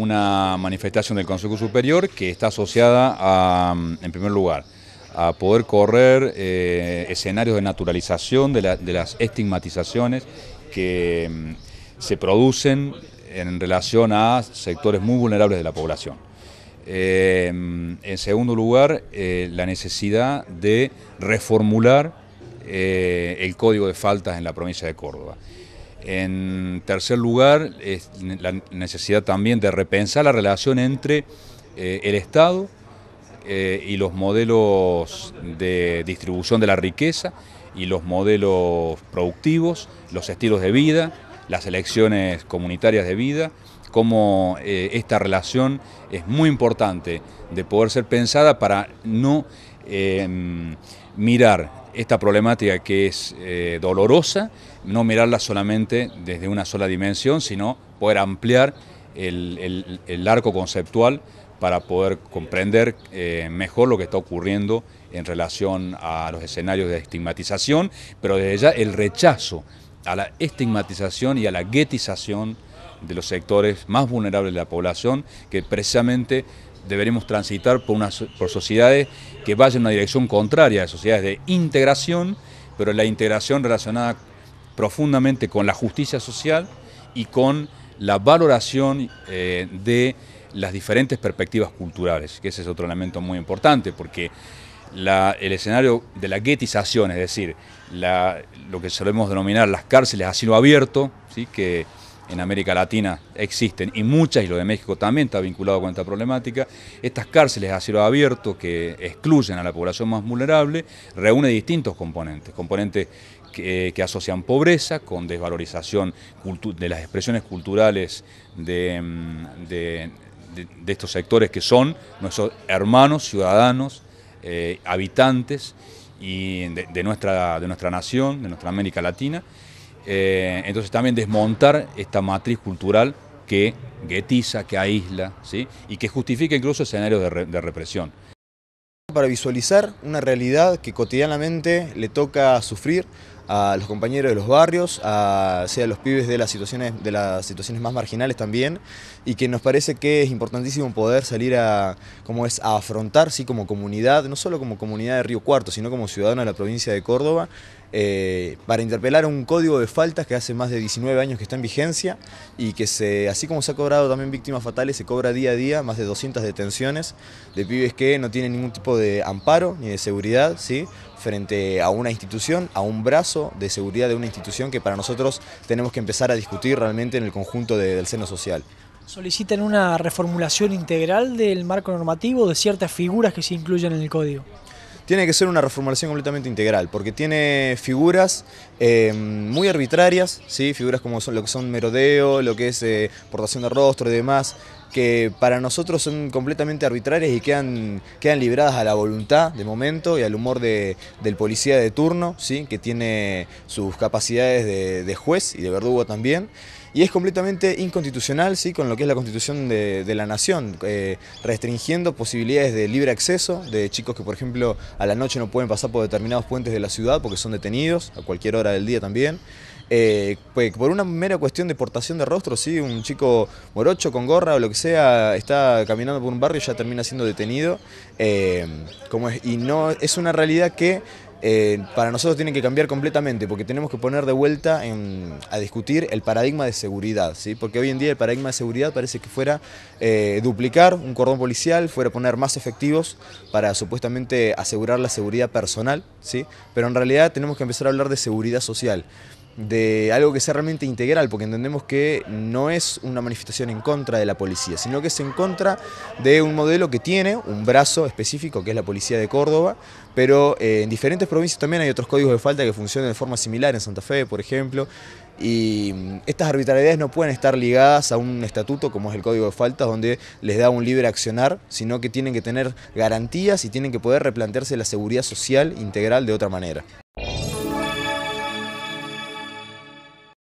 una manifestación del Consejo Superior que está asociada a, mm, en primer lugar, a poder correr eh, escenarios de naturalización de, las estigmatizaciones que mm, se producen en relación a sectores muy vulnerables de la población. Eh, mm, en segundo lugar, eh, la necesidad de reformular el código de faltas en la provincia de Córdoba. En tercer lugar, es la necesidad también de repensar la relación entre eh, el Estado eh, y los modelos de distribución de la riqueza y los modelos productivos, los estilos de vida, las elecciones comunitarias de vida, cómo eh, esta relación es muy importante de poder ser pensada para no em, mirar esta problemática que es eh, dolorosa, no mirarla solamente desde una sola dimensión, sino poder ampliar el, arco conceptual para poder comprender eh, mejor lo que está ocurriendo en relación a los escenarios de estigmatización, pero desde ya el rechazo a la estigmatización y a la guetización de los sectores más vulnerables de la población, que precisamente deberemos transitar por, unas, sociedades que vayan en una dirección contraria, sociedades de integración, pero la integración relacionada profundamente con la justicia social y con la valoración eh, de las diferentes perspectivas culturales, que ese es otro elemento muy importante, porque el escenario de la guetización, es decir, lo que solemos denominar las cárceles a cielo abierto, ¿sí? que en América Latina existen y muchas, y lo de México también está vinculado con esta problemática, estas cárceles de cielo abierto que excluyen a la población más vulnerable, reúne distintos componentes, componentes que, eh, asocian pobreza con desvalorización de las expresiones culturales mm, de, estos sectores que son nuestros hermanos, ciudadanos, eh, habitantes y de, de nuestra nación, de nuestra América Latina. Eh, entonces también desmontar esta matriz cultural que guetiza, que aísla, ¿sí? y que justifica incluso escenarios de, represión. Para visualizar una realidad que cotidianamente le toca sufrir a los compañeros de los barrios, a, sea los pibes de las, situaciones, de las situaciones más marginales también, y que nos parece que es importantísimo poder salir a, como es, afrontar, sí, como comunidad, no solo como comunidad de Río Cuarto, sino como ciudadano de la provincia de Córdoba, eh, para interpelar un código de faltas que hace más de 19 años que está en vigencia y que así como se ha cobrado también víctimas fatales, se cobra día a día más de 200 detenciones de pibes que no tienen ningún tipo de amparo ni de seguridad, ¿sí? frente a una institución, a un brazo de seguridad de una institución que para nosotros tenemos que empezar a discutir realmente en el conjunto del seno social. ¿Solicitan una reformulación integral del marco normativo de ciertas figuras que se incluyen en el código? tiene que ser una reformulación completamente integral, porque tiene figuras eh, muy arbitrarias, ¿sí? figuras como lo que son merodeo, lo que es eh, portación de rostro y demás, que para nosotros son completamente arbitrarias y quedan, quedan libradas a la voluntad de momento y al humor del policía de turno, ¿sí? que tiene sus capacidades de, juez y de verdugo también y es completamente inconstitucional ¿sí? con lo que es la constitución de, la nación, eh, restringiendo posibilidades de libre acceso de chicos que, por ejemplo, a la noche no pueden pasar por determinados puentes de la ciudad porque son detenidos, a cualquier hora del día también. Eh, pues por una mera cuestión de portación de rostro, un chico morocho con gorra o lo que sea está caminando por un barrio y ya termina siendo detenido. Eh, como es, y no es una realidad que eh, para nosotros tiene que cambiar completamente, porque tenemos que poner de vuelta a discutir el paradigma de seguridad, ¿sí? porque hoy en día el paradigma de seguridad parece que fuera duplicar un cordón policial, fuera poner más efectivos para supuestamente asegurar la seguridad personal, ¿sí? pero en realidad tenemos que empezar a hablar de seguridad social de algo que sea realmente integral, porque entendemos que no es una manifestación en contra de la policía, sino que es en contra de un modelo que tiene un brazo específico, que es la policía de Córdoba, pero eh, en diferentes provincias también hay otros códigos de falta que funcionan de forma similar, en Santa Fe, por ejemplo, y mm, estas arbitrariedades no pueden estar ligadas a un estatuto como es el Código de falta, donde les da un libre accionar, sino que tienen que tener garantías y tienen que poder replantearse la seguridad social integral de otra manera.